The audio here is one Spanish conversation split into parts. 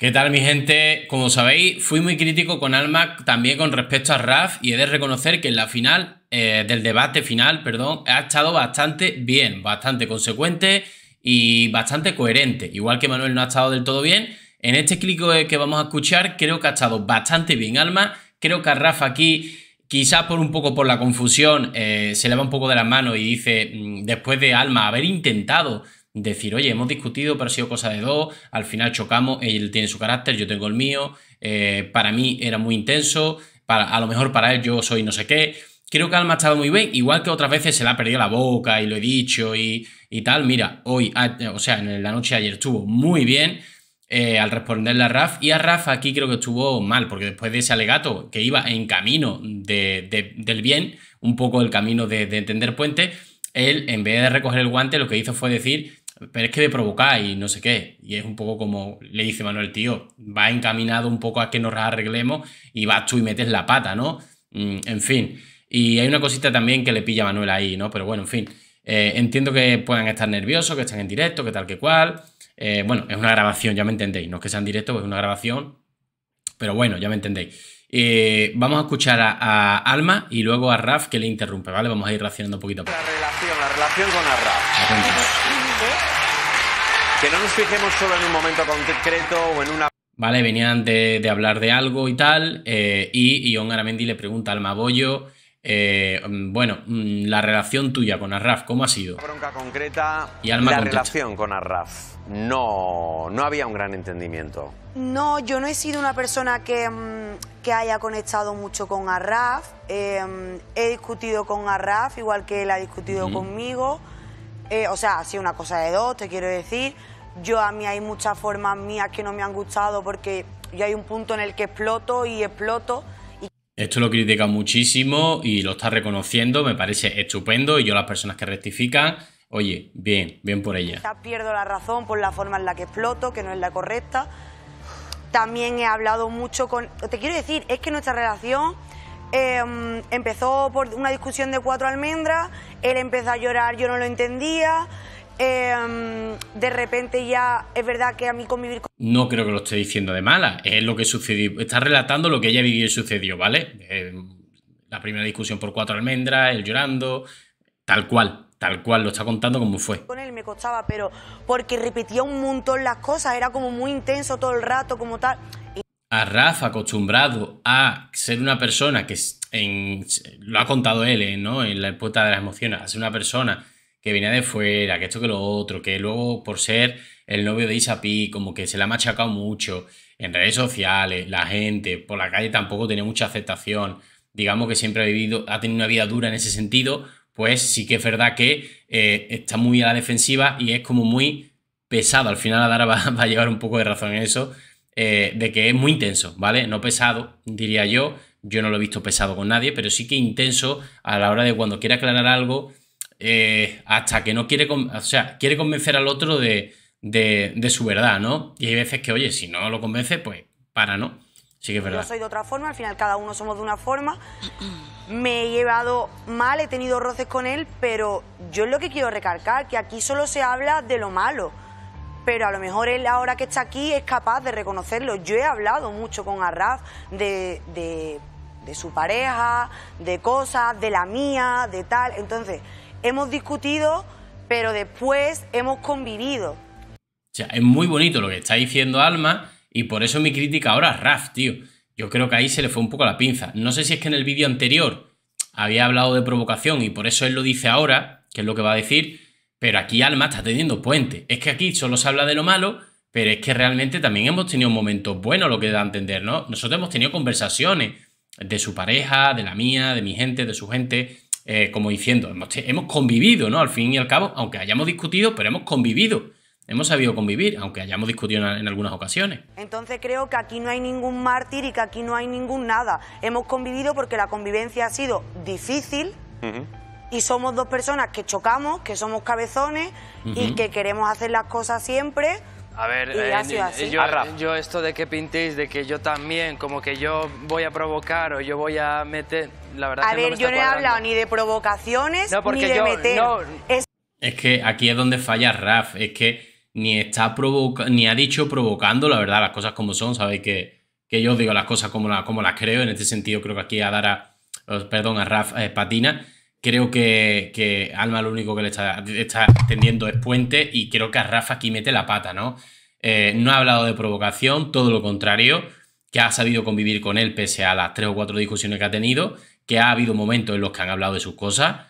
¿Qué tal mi gente? Como sabéis, fui muy crítico con Alma también con respecto a Raf y he de reconocer que en la final, eh, del debate final, perdón, ha estado bastante bien, bastante consecuente y bastante coherente. Igual que Manuel no ha estado del todo bien, en este clic que vamos a escuchar creo que ha estado bastante bien Alma, creo que a Raf aquí quizás por un poco por la confusión eh, se le va un poco de las manos y dice, mm, después de Alma haber intentado decir, oye, hemos discutido, pero ha sido cosa de dos, al final chocamos, él tiene su carácter, yo tengo el mío, eh, para mí era muy intenso, para, a lo mejor para él yo soy no sé qué. Creo que Alma ha muy bien, igual que otras veces se le ha perdido la boca y lo he dicho y, tal. Mira, hoy, o sea, en la noche de ayer estuvo muy bien eh, al responderle a Raf y a Raf aquí creo que estuvo mal, porque después de ese alegato que iba en camino de, del bien, un poco el camino de, de entender puente, él en vez de recoger el guante lo que hizo fue decir pero es que me provocáis y no sé qué. Y es un poco como le dice Manuel, tío, va encaminado un poco a que nos arreglemos y vas tú y metes la pata, ¿no? Mm, en fin. Y hay una cosita también que le pilla a Manuel ahí, ¿no? Pero bueno, en fin. Eh, entiendo que puedan estar nerviosos, que están en directo, que tal que cual. Eh, bueno, es una grabación, ya me entendéis. No es que sean directos, pues es una grabación pero bueno, ya me entendéis. Eh, vamos a escuchar a, Alma y luego a Raf que le interrumpe, ¿vale? Vamos a ir un poquito La relación, la relación con Raf Que no nos fijemos solo en un momento concreto o en una... Vale, venían de, hablar de algo y tal, eh, y Ion Aramendi le pregunta a Alma bollo eh, mm, bueno, mm, la relación tuya con Arraf, ¿cómo ha sido? Bronca concreta. Y Alma la relación con Arraf. No, no había un gran entendimiento. No, yo no he sido una persona que, mm, haya conectado mucho con Arraf. Em, he discutido con Arraf, igual que él ha discutido conmigo. Eh, o sea, ha sido una cosa de dos, te quiero decir. Yo a mí hay muchas formas mías que no me han gustado porque yo hay un punto en el que exploto y exploto. Esto lo critica muchísimo y lo está reconociendo, me parece estupendo y yo las personas que rectifican, oye, bien, bien por ella. pierdo la razón por la forma en la que exploto, que no es la correcta. También he hablado mucho con... Te quiero decir, es que nuestra relación em, empezó por una discusión de cuatro almendras, él empezó a llorar, yo no lo entendía. Em, de repente ya es verdad que a mí convivir con... No creo que lo esté diciendo de mala, es lo que sucedió, está relatando lo que ella vivió y sucedió, ¿vale? Em, la primera discusión por cuatro almendras, el llorando, tal cual, tal cual, lo está contando como fue. Con él me costaba, pero porque repetía un montón las cosas, era como muy intenso todo el rato, como tal. A Rafa, acostumbrado a ser una persona que lo ha contado él, ¿eh? ¿no? En la puerta de las emociones, a una persona que venía de fuera, que esto que lo otro, que luego por ser el novio de Isapi, como que se le ha machacado mucho en redes sociales, la gente, por la calle tampoco tiene mucha aceptación, digamos que siempre ha vivido, ha tenido una vida dura en ese sentido, pues sí que es verdad que eh, está muy a la defensiva y es como muy pesado. Al final Adara va, a llevar un poco de razón en eso, eh, de que es muy intenso, ¿vale? No pesado, diría yo. Yo no lo he visto pesado con nadie, pero sí que intenso a la hora de cuando quiere aclarar algo, eh, hasta que no quiere, o sea, quiere convencer al otro de, de, su verdad, ¿no? Y hay veces que, oye, si no lo convence, pues para, ¿no? Sí que es verdad. Yo soy de otra forma, al final cada uno somos de una forma. Me he llevado mal, he tenido roces con él, pero yo es lo que quiero recalcar, que aquí solo se habla de lo malo. Pero a lo mejor él ahora que está aquí es capaz de reconocerlo. Yo he hablado mucho con Arraf de, de, de su pareja, de cosas, de la mía, de tal. Entonces, hemos discutido, pero después hemos convivido. O sea, es muy bonito lo que está diciendo Alma y por eso mi crítica ahora a Raf, tío. Yo creo que ahí se le fue un poco la pinza. No sé si es que en el vídeo anterior había hablado de provocación y por eso él lo dice ahora, que es lo que va a decir, pero aquí Alma está teniendo puente. Es que aquí solo se habla de lo malo, pero es que realmente también hemos tenido momentos buenos, lo que da a entender, ¿no? Nosotros hemos tenido conversaciones de su pareja, de la mía, de mi gente, de su gente, eh, como diciendo, hemos, hemos, convivido, ¿no? Al fin y al cabo, aunque hayamos discutido, pero hemos convivido. Hemos sabido convivir, aunque hayamos discutido en, algunas ocasiones. Entonces creo que aquí no hay ningún mártir y que aquí no hay ningún nada. Hemos convivido porque la convivencia ha sido difícil, y somos dos personas que chocamos, que somos cabezones y que queremos hacer las cosas siempre a ver, eh, eh, Yo, esto de que pintéis, de que yo también, como que yo voy a provocar o yo voy a meter, la verdad a que ver, no me yo no he hablado ni de provocaciones ni de meter. Es... que aquí es donde falla Raf, es que ni está provoca ni ha dicho provocando, la verdad, las cosas como son, sabéis que, que yo digo las cosas como, como las creo, en este sentido creo que aquí a a perdón, a Raf eh, patina, Creo que, Alma lo único que le está, está, tendiendo es puente y creo que a Rafa aquí mete la pata, ¿no? Eh, no ha hablado de provocación, todo lo contrario, que ha sabido convivir con él pese a las tres o cuatro discusiones que ha tenido, que ha habido momentos en los que han hablado de sus cosas,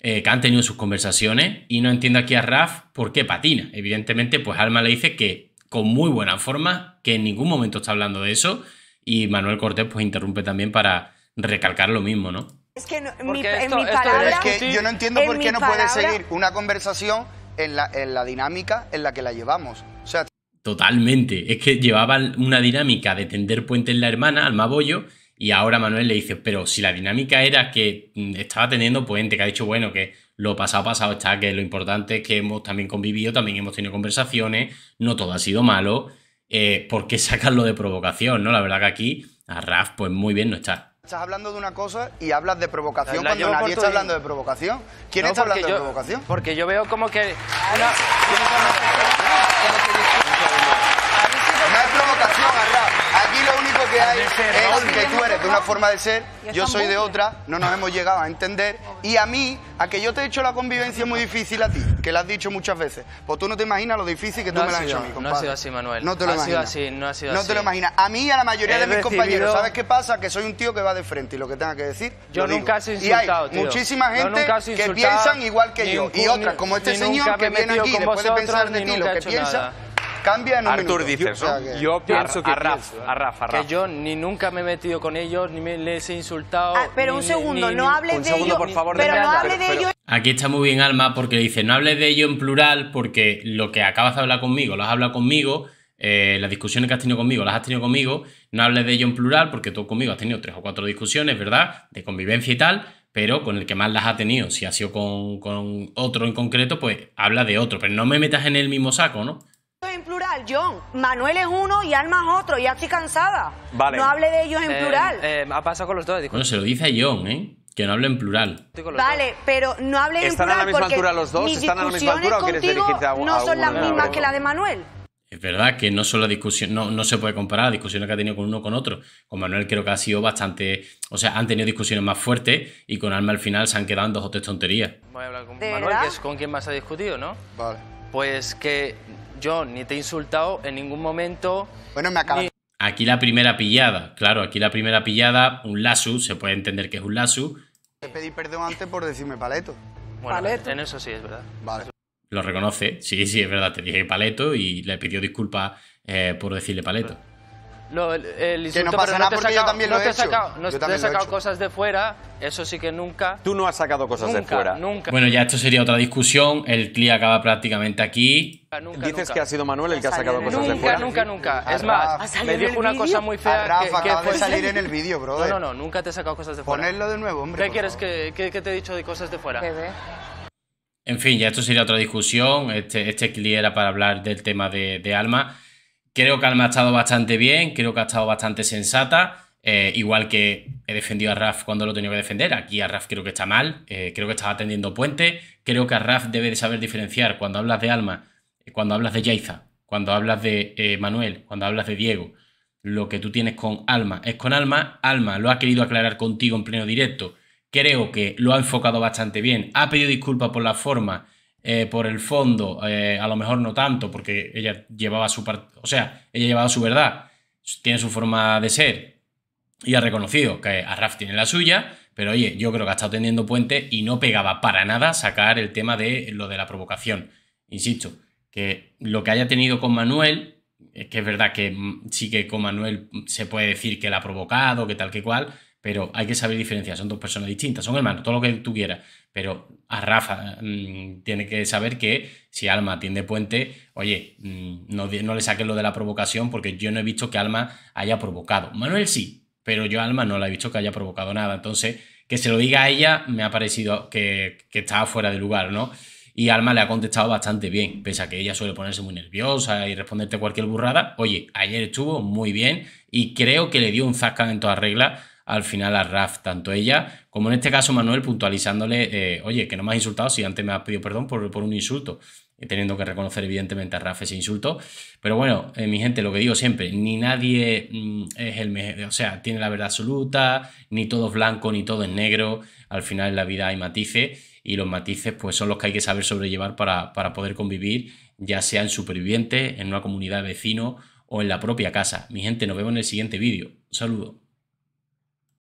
eh, que han tenido sus conversaciones y no entiendo aquí a Raf por qué patina. Evidentemente, pues Alma le dice que con muy buena forma, que en ningún momento está hablando de eso y Manuel Cortés pues interrumpe también para recalcar lo mismo, ¿no? Es que en mi palabra... yo no entiendo por qué no puede seguir una conversación en la, dinámica en la que la llevamos. O sea... Totalmente. Es que llevaban una dinámica de tender puente en la hermana al mabollo y ahora Manuel le dice, pero si la dinámica era que mm, estaba teniendo puente, que ha dicho, bueno, que lo pasado pasado está, que lo importante es que hemos también convivido, también hemos tenido conversaciones, no todo ha sido malo, eh, ¿por qué sacarlo de provocación? no La verdad que aquí a Raf pues muy bien no está. Estás hablando de una cosa y hablas de provocación cuando nadie está hablando de provocación. ¿Quién está hablando de provocación? Porque yo veo como que... Ah, es que tú eres de una forma de ser, yo soy de otra, no nos hemos llegado a entender. Y a mí, a que yo te he hecho la convivencia muy difícil a ti, que lo has dicho muchas veces. Pues tú no te imaginas lo difícil que tú me la has hecho a mí, compadre. No ha sido así, Manuel. No te lo ha Sido así, no ha sido así. no te lo imaginas. A mí y a la mayoría de mis compañeros, ¿sabes qué pasa? Que soy un tío que va de frente y lo que tenga que decir. Yo nunca digo. he insultado, y hay Muchísima gente que piensan igual que yo. Y otras, como este señor, que viene aquí después de pensar de ti lo que piensa Cambia dice Yo pienso que a Raf, Que yo ni nunca me he metido con ellos, ni me les he insultado. Ah, pero un segundo, no hables de segundo, por favor, de Aquí está muy bien Alma porque dice, no hables de ello en plural porque lo que acabas de hablar conmigo, lo has hablado conmigo, eh, las discusiones que has tenido conmigo, las has tenido conmigo, no hables de ello en plural porque tú conmigo has tenido tres o cuatro discusiones, ¿verdad? De convivencia y tal, pero con el que más las ha tenido, si ha sido con otro en concreto, pues habla de otro, pero no me metas en el mismo saco, ¿no? John. Manuel es uno y Alma es otro. Ya estoy cansada. No hable de ellos en eh, plural. Eh, ha pasado con los dos. Bueno, se lo dice a John, ¿eh? Que no hable en plural. Vale, pero no hable en plural. ¿Están a la misma altura los dos? ¿Están a la misma altura o quieres No son las mismas que la de Manuel. Es verdad que no son discusión, no, se puede comparar las discusiones que ha tenido con uno con otro. Con Manuel creo que ha sido bastante, o sea, han tenido discusiones más fuertes y con Alma al final se han quedado en dos o tres tonterías. Voy a hablar con Manuel, que es con quien más ha discutido, ¿no? Vale. Pues que yo ni te he insultado en ningún momento. Bueno, me acabo Aquí la primera pillada, claro, aquí la primera pillada, un lasu, se puede entender que es un lasu. Te pedí perdón antes por decirme paleto. Bueno, en eso sí es verdad. Vale. Lo reconoce, sí, sí, es verdad, te dije paleto y le pidió disculpa eh, por decirle paleto que no pasa nada porque sacado, yo también lo he hecho. no te he sacado cosas de fuera, eso sí que nunca. Tú no has sacado cosas de fuera. Nunca. Bueno, ya esto sería otra discusión. El CLI acaba prácticamente aquí. Dices que ha sido Manuel el que ha sacado cosas de fuera. Nunca, nunca, nunca. Es más, me dijo una cosa muy fea. que, salir en el vídeo, bro. No, no, nunca te he sacado cosas de fuera. Ponerlo de nuevo, hombre. ¿Qué quieres que, te he dicho de cosas de fuera? En fin, ya esto sería otra discusión. Este, este CLI era para hablar del tema de, de Alma creo que Alma ha estado bastante bien, creo que ha estado bastante sensata. Eh, igual que he defendido a Raf cuando lo tenía que defender, aquí a Raf creo que está mal, eh, creo que estaba tendiendo puente, creo que a Raf debe de saber diferenciar cuando hablas de Alma, eh, cuando hablas de Jaiza, cuando hablas de Manuel, cuando hablas de Diego. Lo que tú tienes con Alma es con Alma, Alma lo ha querido aclarar contigo en pleno directo, creo que lo ha enfocado bastante bien, ha pedido disculpas por la forma eh, por el fondo, eh, a lo mejor no tanto, porque ella llevaba su o sea, llevaba su verdad, tiene su forma de ser y ha reconocido que a Raf tiene la suya, pero oye, yo creo que ha estado teniendo puente y no pegaba para nada sacar el tema de lo de la provocación. Insisto, que lo que haya tenido con Manuel, es que es verdad que sí que con Manuel se puede decir que la ha provocado, que tal que cual, pero hay que saber diferencias, son dos personas distintas, son hermanos, todo lo que tú quieras, pero a Rafa mm, tiene que saber que si Alma tiende puente, oye, mm, no, no, le saques lo de la provocación porque yo no he visto que Alma haya provocado. Manuel sí, pero yo a Alma no la he visto que haya provocado nada, entonces que se lo diga a ella me ha parecido que, estaba fuera de lugar, ¿no? Y Alma le ha contestado bastante bien, pese a que ella suele ponerse muy nerviosa y responderte cualquier burrada. Oye, ayer estuvo muy bien y creo que le dio un zascan en todas reglas al final a Raf, tanto ella como en este caso Manuel puntualizándole, eh, oye, que no me has insultado, si antes me has pedido perdón por, un insulto, eh, teniendo que reconocer evidentemente a Raf ese insulto. Pero bueno, eh, mi gente, lo que digo siempre, ni nadie mm, es el mejor, o sea, tiene la verdad absoluta, ni todo es blanco, ni todo es negro, al final en la vida hay matices y los matices pues son los que hay que saber sobrellevar para, para poder convivir, ya sea en superviviente, en una comunidad de o en la propia casa. Mi gente, nos vemos en el siguiente vídeo. Un saludo.